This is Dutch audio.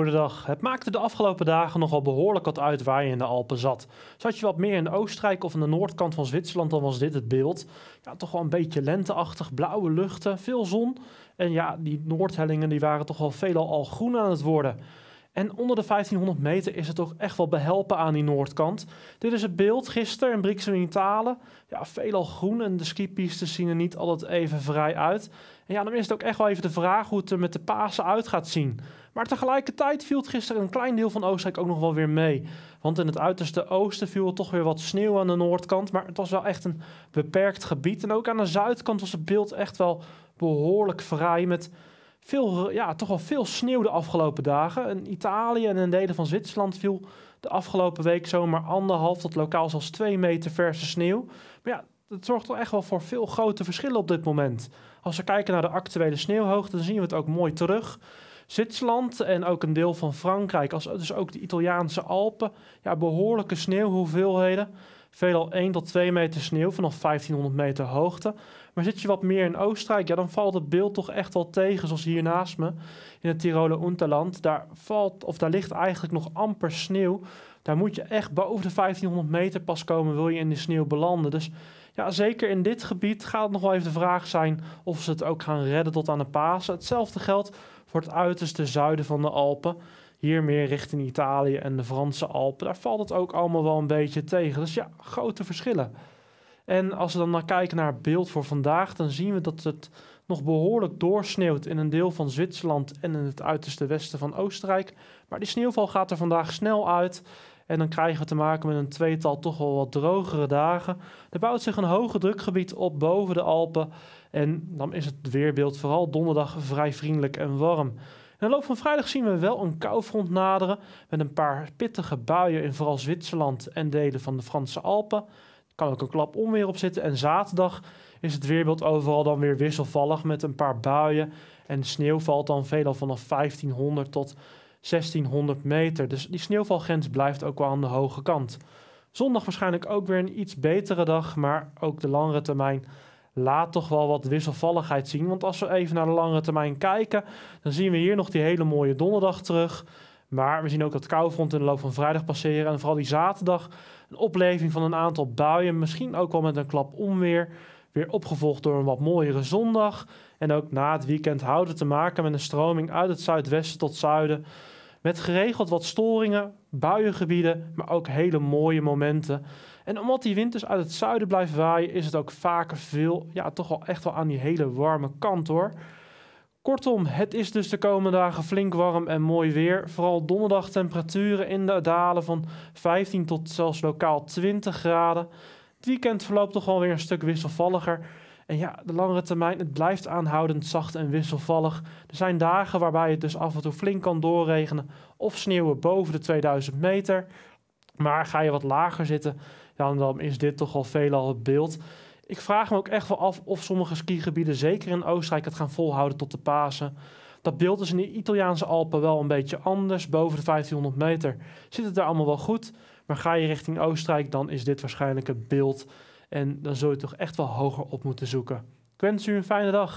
Goedendag. Het maakte de afgelopen dagen nogal behoorlijk wat uit waar je in de Alpen zat. Zat je wat meer in Oostenrijk of aan de noordkant van Zwitserland, dan was dit het beeld. Ja, toch wel een beetje lenteachtig, blauwe luchten, veel zon. En ja, die noordhellingen die waren toch wel veelal al groen aan het worden. En onder de 1500 meter is het toch echt wel behelpen aan die noordkant. Dit is het beeld gisteren in Brixen in Italië. Ja, veelal groen en de skipistes zien er niet altijd even vrij uit. En ja, dan is het ook echt wel even de vraag hoe het er met de Pasen uit gaat zien. Maar tegelijkertijd viel gisteren een klein deel van Oostenrijk ook nog wel weer mee. Want in het uiterste oosten viel er toch weer wat sneeuw aan de noordkant. Maar het was wel echt een beperkt gebied. En ook aan de zuidkant was het beeld echt wel behoorlijk vrij. Met veel, ja, toch wel veel sneeuw de afgelopen dagen. In Italië en in delen van Zwitserland viel de afgelopen week zomaar anderhalf tot lokaal zelfs twee meter verse sneeuw. Maar ja, dat zorgt toch echt wel voor veel grote verschillen op dit moment. Als we kijken naar de actuele sneeuwhoogte, dan zien we het ook mooi terug. Zwitserland en ook een deel van Frankrijk, als, dus ook de Italiaanse Alpen, ja, behoorlijke sneeuwhoeveelheden. Veelal 1 tot 2 meter sneeuw vanaf 1500 meter hoogte. Maar zit je wat meer in Oostenrijk, ja, dan valt het beeld toch echt wel tegen. Zoals hier naast me, in het Tiroler Unterland. Daar, valt, of daar ligt eigenlijk nog amper sneeuw. Daar moet je echt boven de 1500 meter pas komen, wil je in de sneeuw belanden. Dus ja, zeker in dit gebied gaat het nog wel even de vraag zijn of ze het ook gaan redden tot aan de Pasen. Hetzelfde geldt voor het uiterste zuiden van de Alpen. Hier meer richting Italië en de Franse Alpen. Daar valt het ook allemaal wel een beetje tegen. Dus ja, grote verschillen. En als we dan naar kijken naar het beeld voor vandaag, dan zien we dat het nog behoorlijk doorsneeuwt in een deel van Zwitserland en in het uiterste westen van Oostenrijk. Maar die sneeuwval gaat er vandaag snel uit. En dan krijgen we te maken met een tweetal toch wel wat drogere dagen. Er bouwt zich een hoge drukgebied op boven de Alpen. En dan is het weerbeeld vooral donderdag vrij vriendelijk en warm. Na de loop van vrijdag zien we wel een koufront naderen met een paar pittige buien in vooral Zwitserland en delen van de Franse Alpen. Er kan ook een klap onweer op zitten en zaterdag is het weerbeeld overal dan weer wisselvallig met een paar buien en sneeuw valt dan veelal vanaf 1500 tot 1600 meter. Dus die sneeuwvalgrens blijft ook wel aan de hoge kant. Zondag waarschijnlijk ook weer een iets betere dag, maar ook de langere termijn laat toch wel wat wisselvalligheid zien. Want als we even naar de langere termijn kijken, dan zien we hier nog die hele mooie donderdag terug. Maar we zien ook dat koufront in de loop van vrijdag passeren. En vooral die zaterdag een opleving van een aantal buien. Misschien ook wel met een klap onweer. Weer opgevolgd door een wat mooiere zondag. En ook na het weekend houden we te maken met een stroming uit het zuidwesten tot zuiden. Met geregeld wat storingen, buiengebieden, maar ook hele mooie momenten. En omdat die wind dus uit het zuiden blijft waaien, is het ook vaker veel, ja, toch wel echt wel aan die hele warme kant hoor. Kortom, het is dus de komende dagen flink warm en mooi weer. Vooral donderdag temperaturen in de dalen van 15 tot zelfs lokaal 20 graden. Het weekend verloopt toch wel weer een stuk wisselvalliger. En ja, de langere termijn, het blijft aanhoudend zacht en wisselvallig. Er zijn dagen waarbij het dus af en toe flink kan doorregenen of sneeuwen boven de 2000 meter. Maar ga je wat lager zitten, ja, dan is dit toch al veelal het beeld. Ik vraag me ook echt wel af of sommige skigebieden, zeker in Oostenrijk, het gaan volhouden tot de Pasen. Dat beeld is in de Italiaanse Alpen wel een beetje anders. Boven de 1500 meter zit het daar allemaal wel goed. Maar ga je richting Oostenrijk, dan is dit waarschijnlijk het beeld. En dan zul je toch echt wel hoger op moeten zoeken. Ik wens u een fijne dag.